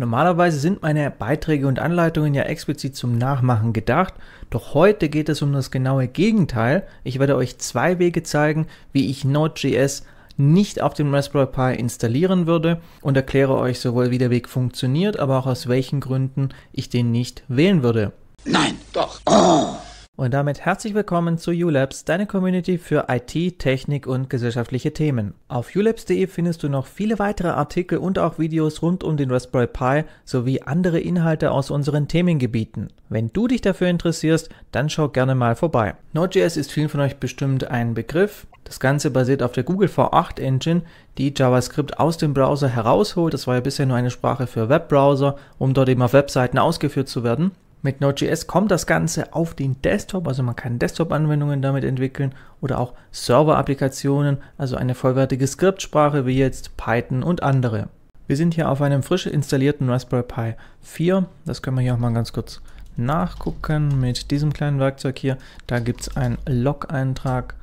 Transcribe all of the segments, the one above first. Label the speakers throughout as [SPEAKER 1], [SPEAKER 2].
[SPEAKER 1] Normalerweise sind meine Beiträge und Anleitungen ja explizit zum Nachmachen gedacht, doch heute geht es um das genaue Gegenteil. Ich werde euch zwei Wege zeigen, wie ich Node.js nicht auf dem Raspberry Pi installieren würde und erkläre euch sowohl wie der Weg funktioniert, aber auch aus welchen Gründen ich den nicht wählen würde. Nein, doch. Oh. Und damit herzlich willkommen zu ULabs, deine Community für IT, Technik und gesellschaftliche Themen. Auf ulabs.de findest du noch viele weitere Artikel und auch Videos rund um den Raspberry Pi sowie andere Inhalte aus unseren Themengebieten. Wenn du dich dafür interessierst, dann schau gerne mal vorbei. Node.js ist vielen von euch bestimmt ein Begriff. Das Ganze basiert auf der Google V8 Engine, die JavaScript aus dem Browser herausholt. Das war ja bisher nur eine Sprache für Webbrowser, um dort eben auf Webseiten ausgeführt zu werden. Mit Node.js kommt das Ganze auf den Desktop, also man kann Desktop-Anwendungen damit entwickeln oder auch Server-Applikationen, also eine vollwertige Skriptsprache wie jetzt Python und andere. Wir sind hier auf einem frisch installierten Raspberry Pi 4, das können wir hier auch mal ganz kurz nachgucken mit diesem kleinen Werkzeug hier. Da gibt es einen Log-Eintrag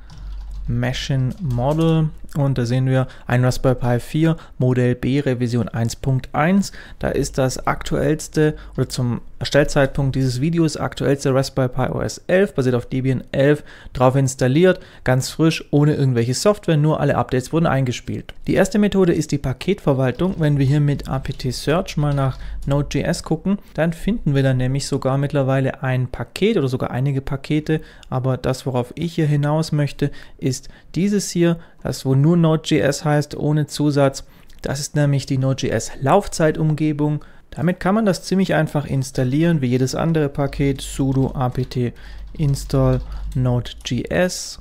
[SPEAKER 1] Machine Model und da sehen wir ein Raspberry Pi 4 Modell B Revision 1.1. Da ist das aktuellste oder zum Erstellzeitpunkt dieses Videos aktuellste Raspberry Pi OS 11 basiert auf Debian 11 drauf installiert, ganz frisch, ohne irgendwelche Software, nur alle Updates wurden eingespielt. Die erste Methode ist die Paketverwaltung. Wenn wir hier mit apt search mal nach Node.js gucken, dann finden wir dann nämlich sogar mittlerweile ein Paket oder sogar einige Pakete, aber das worauf ich hier hinaus möchte, ist siehst, dieses hier, das wo nur Node.js heißt, ohne Zusatz, das ist nämlich die Node.js Laufzeitumgebung. Damit kann man das ziemlich einfach installieren, wie jedes andere Paket, sudo apt install node.js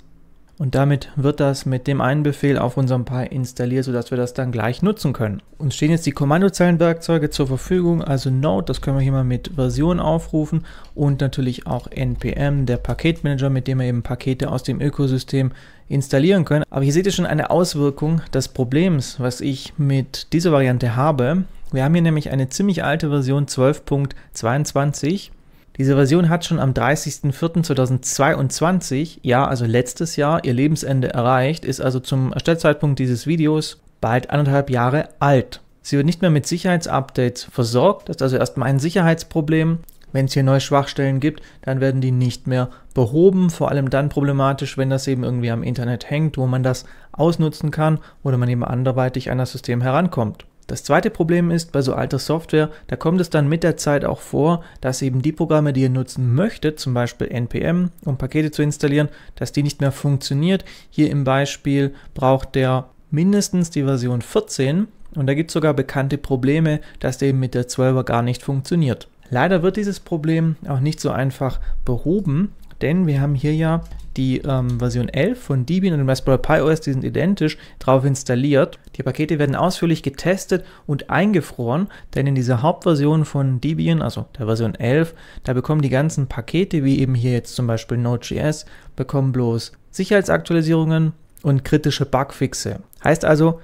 [SPEAKER 1] und damit wird das mit dem einen Befehl auf unserem Pi installiert, sodass wir das dann gleich nutzen können. Uns stehen jetzt die Kommandozeilenwerkzeuge zur Verfügung, also Node, das können wir hier mal mit Version aufrufen und natürlich auch NPM, der Paketmanager, mit dem wir eben Pakete aus dem Ökosystem installieren können. Aber hier seht ihr schon eine Auswirkung des Problems, was ich mit dieser Variante habe. Wir haben hier nämlich eine ziemlich alte Version 12.22 diese Version hat schon am 30.04.2022, ja, also letztes Jahr, ihr Lebensende erreicht, ist also zum Erstellzeitpunkt dieses Videos bald anderthalb Jahre alt. Sie wird nicht mehr mit Sicherheitsupdates versorgt, das ist also erstmal ein Sicherheitsproblem. Wenn es hier neue Schwachstellen gibt, dann werden die nicht mehr behoben, vor allem dann problematisch, wenn das eben irgendwie am Internet hängt, wo man das ausnutzen kann oder man eben anderweitig an das System herankommt. Das zweite Problem ist, bei so alter Software, da kommt es dann mit der Zeit auch vor, dass eben die Programme, die ihr nutzen möchtet, zum Beispiel NPM, um Pakete zu installieren, dass die nicht mehr funktioniert. Hier im Beispiel braucht der mindestens die Version 14 und da gibt es sogar bekannte Probleme, dass der eben mit der 12er gar nicht funktioniert. Leider wird dieses Problem auch nicht so einfach behoben, denn wir haben hier ja die ähm, Version 11 von Debian und dem Raspberry Pi OS, die sind identisch, drauf installiert. Die Pakete werden ausführlich getestet und eingefroren, denn in dieser Hauptversion von Debian, also der Version 11, da bekommen die ganzen Pakete, wie eben hier jetzt zum Beispiel Node.js, bekommen bloß Sicherheitsaktualisierungen und kritische Bugfixe. Heißt also,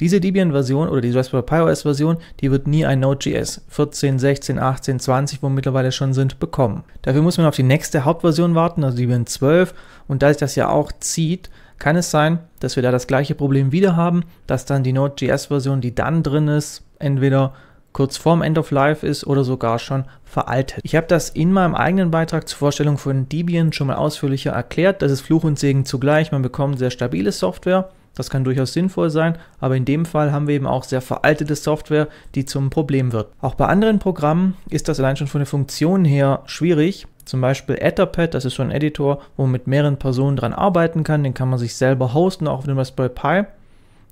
[SPEAKER 1] diese Debian-Version oder die Raspberry Pi OS-Version, die wird nie ein Node.js 14, 16, 18, 20, wo wir mittlerweile schon sind, bekommen. Dafür muss man auf die nächste Hauptversion warten, also Debian 12. Und da sich das ja auch zieht, kann es sein, dass wir da das gleiche Problem wieder haben, dass dann die Node.js-Version, die dann drin ist, entweder kurz vorm End of Life ist oder sogar schon veraltet. Ich habe das in meinem eigenen Beitrag zur Vorstellung von Debian schon mal ausführlicher erklärt. Das ist Fluch und Segen zugleich. Man bekommt sehr stabile Software, das kann durchaus sinnvoll sein, aber in dem Fall haben wir eben auch sehr veraltete Software, die zum Problem wird. Auch bei anderen Programmen ist das allein schon von der Funktion her schwierig. Zum Beispiel Etherpad, das ist so ein Editor, wo man mit mehreren Personen dran arbeiten kann. Den kann man sich selber hosten, auch auf dem Raspberry Pi.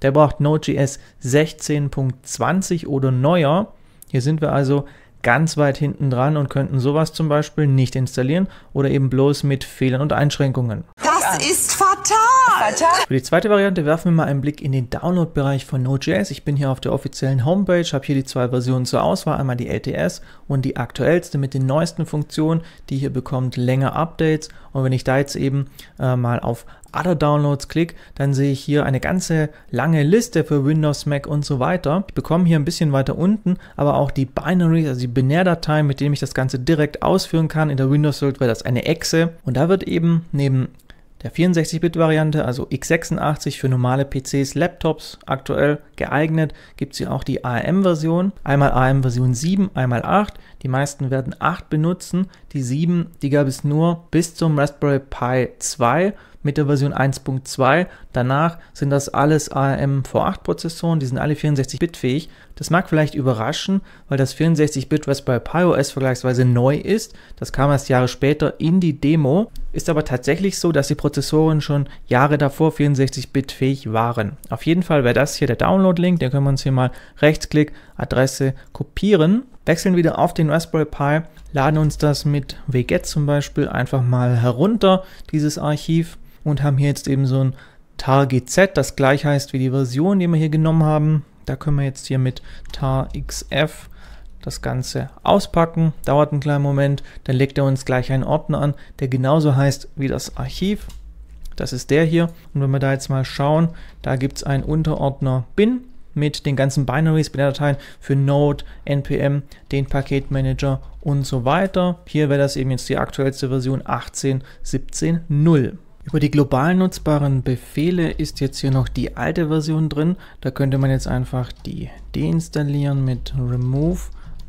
[SPEAKER 1] Der braucht Node.js 16.20 oder neuer. Hier sind wir also ganz weit hinten dran und könnten sowas zum Beispiel nicht installieren oder eben bloß mit Fehlern und Einschränkungen an. ist fatal. fatal. Für die zweite Variante werfen wir mal einen Blick in den Download-Bereich von Node.js. Ich bin hier auf der offiziellen Homepage, habe hier die zwei Versionen zur Auswahl, einmal die LTS und die aktuellste mit den neuesten Funktionen, die hier bekommt länger Updates. Und wenn ich da jetzt eben äh, mal auf Other Downloads klicke, dann sehe ich hier eine ganze lange Liste für Windows, Mac und so weiter. Ich bekomme hier ein bisschen weiter unten, aber auch die Binaries, also die Binärdateien, mit denen ich das Ganze direkt ausführen kann. In der Windows-Welt wäre das eine Exe. Und da wird eben neben der 64-Bit-Variante, also x86 für normale PCs, Laptops aktuell geeignet, gibt es hier auch die ARM-Version, einmal ARM-Version 7, einmal 8. Die meisten werden 8 benutzen, die 7, die gab es nur bis zum Raspberry Pi 2 mit der Version 1.2. Danach sind das alles ARM V8 Prozessoren, die sind alle 64-Bit fähig. Das mag vielleicht überraschen, weil das 64-Bit Raspberry Pi OS vergleichsweise neu ist. Das kam erst Jahre später in die Demo. Ist aber tatsächlich so, dass die Prozessoren schon Jahre davor 64-Bit fähig waren. Auf jeden Fall wäre das hier der Download-Link, den können wir uns hier mal rechtsklick, Adresse kopieren wechseln wieder auf den Raspberry Pi, laden uns das mit wget zum Beispiel einfach mal herunter, dieses Archiv, und haben hier jetzt eben so ein tar.gz, das gleich heißt wie die Version, die wir hier genommen haben. Da können wir jetzt hier mit tar.xf das Ganze auspacken, dauert einen kleinen Moment, dann legt er uns gleich einen Ordner an, der genauso heißt wie das Archiv. Das ist der hier. Und wenn wir da jetzt mal schauen, da gibt es einen Unterordner bin mit den ganzen Binaries, Binärdateien für Node, NPM, den Paketmanager und so weiter. Hier wäre das eben jetzt die aktuellste Version 18.17.0. Über die global nutzbaren Befehle ist jetzt hier noch die alte Version drin. Da könnte man jetzt einfach die deinstallieren mit remove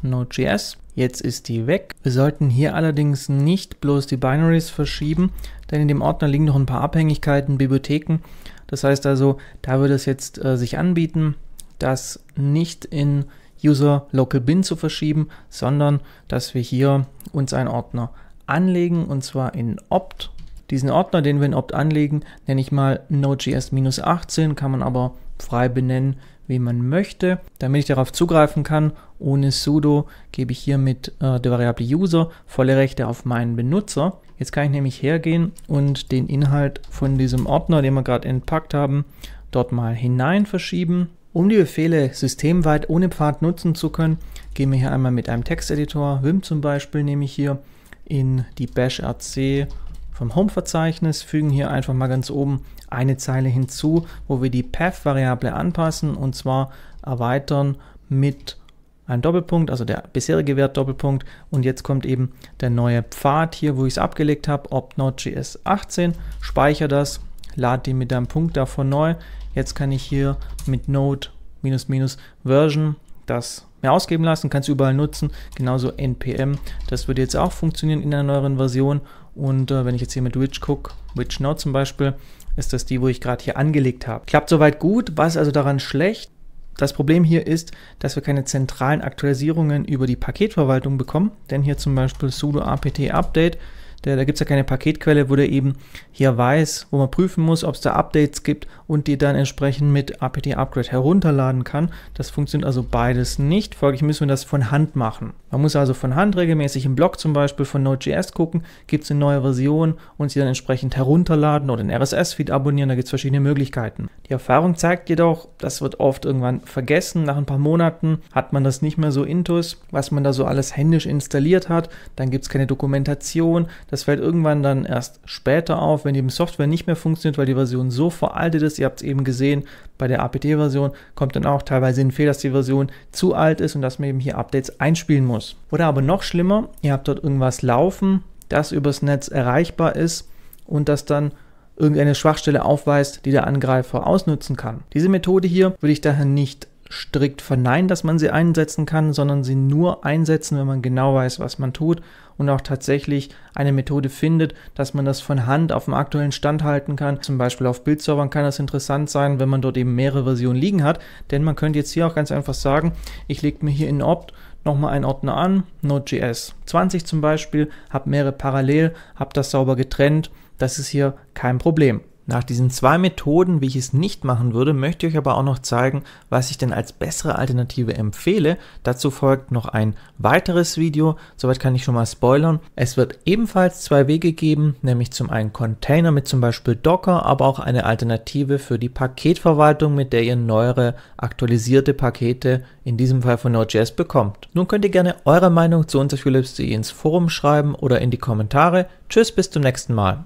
[SPEAKER 1] Node.js. Jetzt ist die weg. Wir sollten hier allerdings nicht bloß die Binaries verschieben, denn in dem Ordner liegen noch ein paar Abhängigkeiten, Bibliotheken. Das heißt also, da würde es jetzt äh, sich anbieten, das nicht in User Local Bin zu verschieben, sondern dass wir hier uns einen Ordner anlegen und zwar in Opt. Diesen Ordner, den wir in Opt anlegen, nenne ich mal Node.js-18, kann man aber frei benennen, wie man möchte. Damit ich darauf zugreifen kann, ohne sudo, gebe ich hier mit äh, der Variable User volle Rechte auf meinen Benutzer. Jetzt kann ich nämlich hergehen und den Inhalt von diesem Ordner, den wir gerade entpackt haben, dort mal hinein verschieben. Um die Befehle systemweit ohne Pfad nutzen zu können, gehen wir hier einmal mit einem Texteditor, Vim zum Beispiel nehme ich hier, in die Bash RC vom Home-Verzeichnis, fügen hier einfach mal ganz oben eine Zeile hinzu, wo wir die Path-Variable anpassen und zwar erweitern mit einem Doppelpunkt, also der bisherige Wert Doppelpunkt und jetzt kommt eben der neue Pfad hier, wo ich es abgelegt habe, opt.node.js 18, speichere das, lade die mit einem Punkt davon neu, Jetzt kann ich hier mit Node minus minus Version das mehr ausgeben lassen, kannst du überall nutzen, genauso npm, das würde jetzt auch funktionieren in einer neueren Version und äh, wenn ich jetzt hier mit Witch gucke, Witch Node zum Beispiel, ist das die, wo ich gerade hier angelegt habe. Klappt soweit gut, was also daran schlecht? Das Problem hier ist, dass wir keine zentralen Aktualisierungen über die Paketverwaltung bekommen, denn hier zum Beispiel sudo apt-update der, da gibt es ja keine Paketquelle, wo der eben hier weiß, wo man prüfen muss, ob es da Updates gibt und die dann entsprechend mit APT Upgrade herunterladen kann. Das funktioniert also beides nicht. Folglich müssen wir das von Hand machen. Man muss also von Hand regelmäßig im Blog zum Beispiel von Node.js gucken, gibt es eine neue Version und sie dann entsprechend herunterladen oder den RSS-Feed abonnieren. Da gibt es verschiedene Möglichkeiten. Die Erfahrung zeigt jedoch, das wird oft irgendwann vergessen. Nach ein paar Monaten hat man das nicht mehr so intus, was man da so alles händisch installiert hat. Dann gibt es keine Dokumentation, das fällt irgendwann dann erst später auf, wenn die Software nicht mehr funktioniert, weil die Version so veraltet ist. Ihr habt es eben gesehen, bei der APT-Version kommt dann auch teilweise ein Fehler, dass die Version zu alt ist und dass man eben hier Updates einspielen muss. Oder aber noch schlimmer, ihr habt dort irgendwas laufen, das übers Netz erreichbar ist und das dann irgendeine Schwachstelle aufweist, die der Angreifer ausnutzen kann. Diese Methode hier würde ich daher nicht strikt verneinen, dass man sie einsetzen kann, sondern sie nur einsetzen, wenn man genau weiß, was man tut und auch tatsächlich eine Methode findet, dass man das von Hand auf dem aktuellen Stand halten kann. Zum Beispiel auf Bildservern kann das interessant sein, wenn man dort eben mehrere Versionen liegen hat, denn man könnte jetzt hier auch ganz einfach sagen, ich lege mir hier in Opt nochmal einen Ordner an, Node.js 20 zum Beispiel, habe mehrere parallel, habe das sauber getrennt, das ist hier kein Problem. Nach diesen zwei Methoden, wie ich es nicht machen würde, möchte ich euch aber auch noch zeigen, was ich denn als bessere Alternative empfehle. Dazu folgt noch ein weiteres Video, soweit kann ich schon mal spoilern. Es wird ebenfalls zwei Wege geben, nämlich zum einen Container mit zum Beispiel Docker, aber auch eine Alternative für die Paketverwaltung, mit der ihr neuere aktualisierte Pakete, in diesem Fall von Node.js, bekommt. Nun könnt ihr gerne eure Meinung zu unserer Philips.de ins Forum schreiben oder in die Kommentare. Tschüss, bis zum nächsten Mal.